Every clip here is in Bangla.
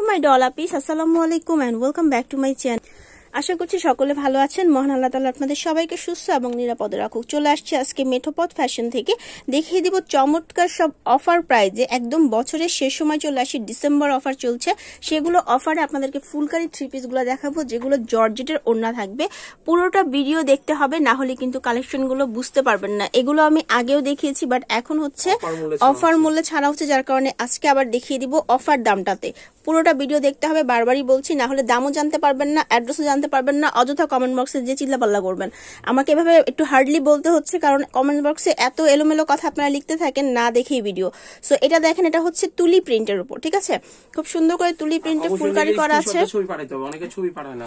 টু মাই ডলাপিস পিস আসসালামু আলাইকুম and welcome back to my channel আশা করছি সকলে ভালো আছেন মহান আল্লাহ তালা আপনাদের সবাইকে সুস্থ এবং নিরাপদে রাখুক চলে আসছে আজকে মেঠোপথ ফ্যাশন থেকে দেখিয়ে দিব চমৎকার সব অফার প্রাইজে একদম বছরের শেষ সময় চলে আসি ডিসেম্বর অফার চলছে সেগুলো অফারে আপনাদেরকে ফুলকারি থ্রি পিসগুলো দেখাবো যেগুলো জর্জেটের ওড়না থাকবে পুরোটা ভিডিও দেখতে হবে না হলে কিন্তু কালেকশনগুলো বুঝতে পারবেন না এগুলো আমি আগেও দেখিয়েছি বাট এখন হচ্ছে অফার মূল্য ছাড়া হচ্ছে যার কারণে আজকে আবার দেখিয়ে দিব অফার দামটাতে পুরোটা ভিডিও দেখতে হবে বারবারই বলছি না হলে দামও জানতে পারবেন না অ্যাড্রেসও জানতে পারবেন না অযথা কমেন্ট বক্সে যে চিল্লাপাল্লা করবেন আমাকে এভাবে একটু হার্ডলি বলতে হচ্ছে কারণ কমেন্ট বক্সে এত এলোমেলো কথা আপনারা লিখতে থাকেন না দেখেই ভিডিও সো এটা দেখেন এটা হচ্ছে তুলি প্রিন্টের উপর ঠিক আছে খুব সুন্দর করে তুলি প্রিন্টে ফুলকারি করা আছে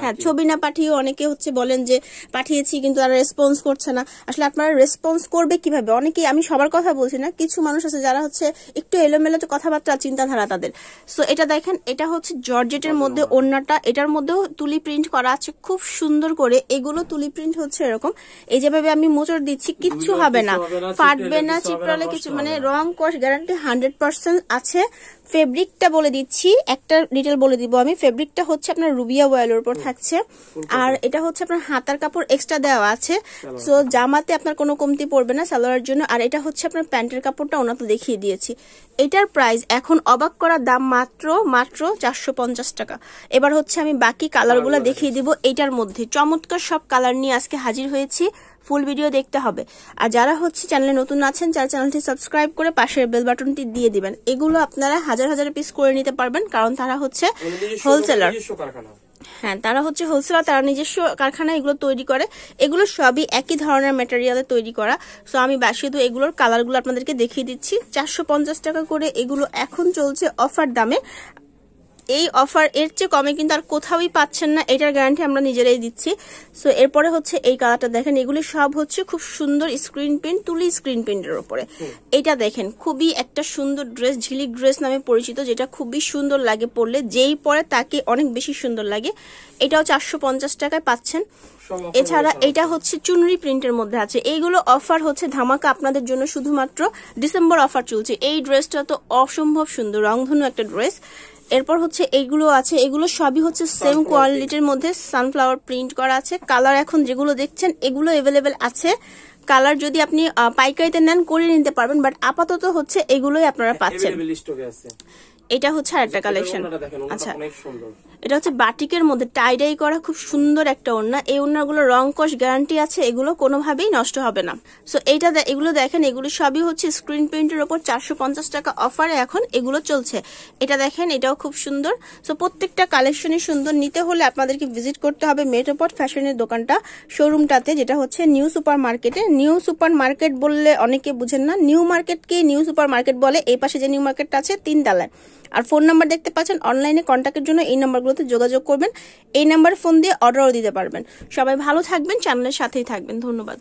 হ্যাঁ ছবি না পাঠিয়ে অনেকে হচ্ছে বলেন যে পাঠিয়েছি কিন্তু তারা রেসপন্স করছে না আসলে আপনারা রেসপন্স করবে কিভাবে অনেকেই আমি সবার কথা বলছি না কিছু মানুষ আছে যারা হচ্ছে একটু এলোমেলো কথাবার্তা চিন্তাধারা তাদের সো এটা দেখেন এটা হচ্ছে জর্জেটের মধ্যে ওড়নাটা এটার মধ্যেও তুলি প্রিন্ট করা আছে খুব সুন্দর করে এগুলো তুলি প্রিন্ট হচ্ছে এরকম এই যেভাবে আমি মোচড় দিচ্ছি কিচ্ছু হবে না ফাটবে না চিপড়ালে কিছু মানে রং কোর্স গ্যারান্টি হান্ড্রেড পার্সেন্ট আছে ফেব্রিকটা বলে দিচ্ছি একটা ডিটেল বলে দিব আমি ফেব্রিকটা হচ্ছে আপনার রুবিয়া ওয়েলের উপর থাকছে আর এটা হচ্ছে আপনার হাতার কাপড় এক্সট্রা দেওয়া আছে সো জামাতে আপনার কোনো কমতি পড়বে না সালোয়ারের জন্য আর এটা হচ্ছে আপনার প্যান্টের কাপড়টা ওনা তো দেখিয়ে দিয়েছি এটার প্রাইস এখন অবাক করা দাম মাত্র মাত্র চারশো পঞ্চাশ টাকা এবার হচ্ছে আমি বাকি কালারগুলো দেখিয়ে দিব এটার মধ্যে চমৎকার সব কালার নিয়ে আজকে হাজির হয়েছি ফুল ভিডিও দেখতে হবে আর যারা হচ্ছে চ্যানেলে নতুন আছেন যারা চ্যানেলটি সাবস্ক্রাইব করে পাশের বেল বাটনটি দিয়ে দিবেন এগুলো আপনারা হাজার হাজার পিস করে নিতে পারবেন কারণ তারা হচ্ছে হোলসেলার হ্যাঁ তারা হচ্ছে হোলসেলার তারা নিজস্ব কারখানায় এগুলো তৈরি করে এগুলো সবই একই ধরনের ম্যাটেরিয়ালে তৈরি করা সো আমি তো এগুলোর কালারগুলো আপনাদেরকে দেখিয়ে দিচ্ছি চারশো টাকা করে এগুলো এখন চলছে অফার দামে এই অফার এর চেয়ে কমে কিন্তু আর কোথাওই পাচ্ছেন না এটার গ্যারান্টি আমরা নিজেরাই দিচ্ছি সো এরপরে হচ্ছে এই কালারটা দেখেন এগুলি সব হচ্ছে খুব সুন্দর স্ক্রিন প্রিন্ট তুলি স্ক্রিন প্রিন্টের ওপরে এটা দেখেন খুবই একটা সুন্দর ড্রেস ঝিলিক ড্রেস নামে পরিচিত যেটা খুবই সুন্দর লাগে পরলে যেই পরে তাকে অনেক বেশি সুন্দর লাগে এটাও চারশো পঞ্চাশ টাকায় পাচ্ছেন এছাড়া এটা হচ্ছে চুনরি প্রিন্টের মধ্যে আছে এইগুলো অফার হচ্ছে ধামাকা আপনাদের জন্য শুধুমাত্র ডিসেম্বর অফার চলছে এই ড্রেসটা তো অসম্ভব সুন্দর রংধনু একটা ড্রেস এরপর হচ্ছে এগুলো আছে এগুলো সবই হচ্ছে সেম কোয়ালিটির মধ্যে সানফ্লাওয়ার প্রিন্ট করা আছে কালার এখন যেগুলো দেখছেন এগুলো অ্যাভেলেবেল আছে কালার যদি আপনি পাইকারিতে নেন করে নিতে পারবেন বাট আপাতত হচ্ছে এগুলোই আপনারা পাচ্ছেন এটা হচ্ছে আরেকটা কালেকশন আচ্ছা এটা হচ্ছে বাটিকের মধ্যে টাইডাই করা খুব সুন্দর একটা ওড়না এই ওড়নাগুলো রং কষ গ্যারান্টি আছে এগুলো কোনোভাবেই নষ্ট হবে না সো এইটা এগুলো দেখেন এগুলো সবই হচ্ছে স্ক্রিন প্রিন্টের ওপর চারশো পঞ্চাশ টাকা অফারে এখন এগুলো চলছে এটা দেখেন এটাও খুব সুন্দর সো প্রত্যেকটা কালেকশনই সুন্দর নিতে হলে আপনাদেরকে ভিজিট করতে হবে মেটোপট ফ্যাশনের দোকানটা শোরুমটাতে যেটা হচ্ছে নিউ সুপার মার্কেটে নিউ সুপার মার্কেট বললে অনেকে বুঝেন না নিউ মার্কেটকে নিউ সুপার মার্কেট বলে এই পাশে যে নিউ মার্কেটটা আছে তিন তালায় আর ফোন নাম্বার দেখতে পাচ্ছেন অনলাইনে কন্ট্যাক্টের জন্য এই নাম্বারগুলোতে যোগাযোগ করবেন এই নাম্বার ফোন দিয়ে অর্ডারও দিতে পারবেন সবাই ভালো থাকবেন চ্যানেলের সাথেই থাকবেন ধন্যবাদ